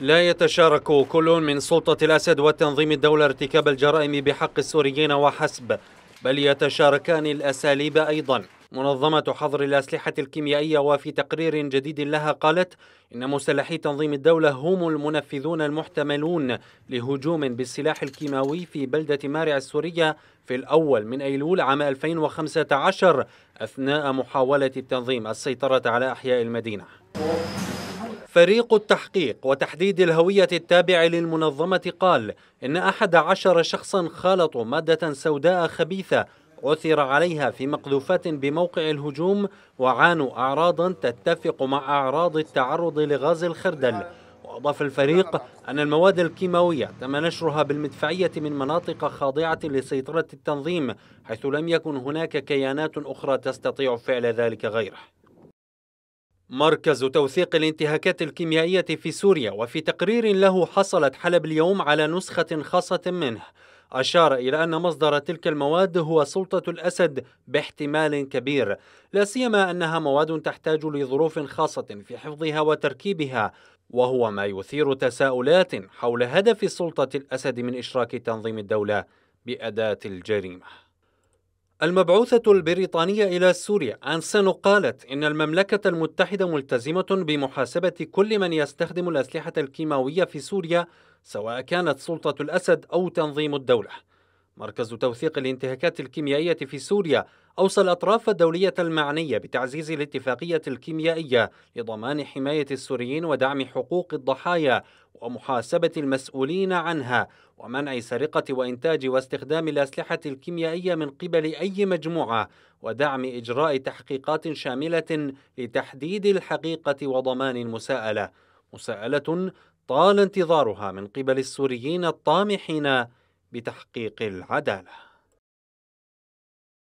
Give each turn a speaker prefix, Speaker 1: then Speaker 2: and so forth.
Speaker 1: لا يتشارك كل من سلطة الأسد والتنظيم الدولة ارتكاب الجرائم بحق السوريين وحسب بل يتشاركان الأساليب أيضا منظمة حظر الأسلحة الكيميائية وفي تقرير جديد لها قالت إن مسلحي تنظيم الدولة هم المنفذون المحتملون لهجوم بالسلاح الكيماوي في بلدة مارع السورية في الأول من أيلول عام 2015 أثناء محاولة التنظيم السيطرة على أحياء المدينة فريق التحقيق وتحديد الهوية التابع للمنظمة قال إن أحد عشر شخصا خالطوا مادة سوداء خبيثة عثر عليها في مقذوفات بموقع الهجوم وعانوا أعراضا تتفق مع أعراض التعرض لغاز الخردل وأضاف الفريق أن المواد الكيماوية تم نشرها بالمدفعية من مناطق خاضعة لسيطرة التنظيم حيث لم يكن هناك كيانات أخرى تستطيع فعل ذلك غيره مركز توثيق الانتهاكات الكيميائية في سوريا وفي تقرير له حصلت حلب اليوم على نسخة خاصة منه أشار إلى أن مصدر تلك المواد هو سلطة الأسد باحتمال كبير لا سيما أنها مواد تحتاج لظروف خاصة في حفظها وتركيبها وهو ما يثير تساؤلات حول هدف سلطة الأسد من إشراك تنظيم الدولة بأداة الجريمة المبعوثة البريطانية إلى سوريا أنسانو قالت إن المملكة المتحدة ملتزمة بمحاسبة كل من يستخدم الأسلحة الكيماوية في سوريا سواء كانت سلطة الأسد أو تنظيم الدولة مركز توثيق الانتهاكات الكيميائية في سوريا أوصى الأطراف الدولية المعنية بتعزيز الاتفاقية الكيميائية لضمان حماية السوريين ودعم حقوق الضحايا ومحاسبة المسؤولين عنها ومنع سرقة وإنتاج واستخدام الأسلحة الكيميائية من قبل أي مجموعة ودعم إجراء تحقيقات شاملة لتحديد الحقيقة وضمان المساءلة مساءلة طال انتظارها من قبل السوريين الطامحين بتحقيق العداله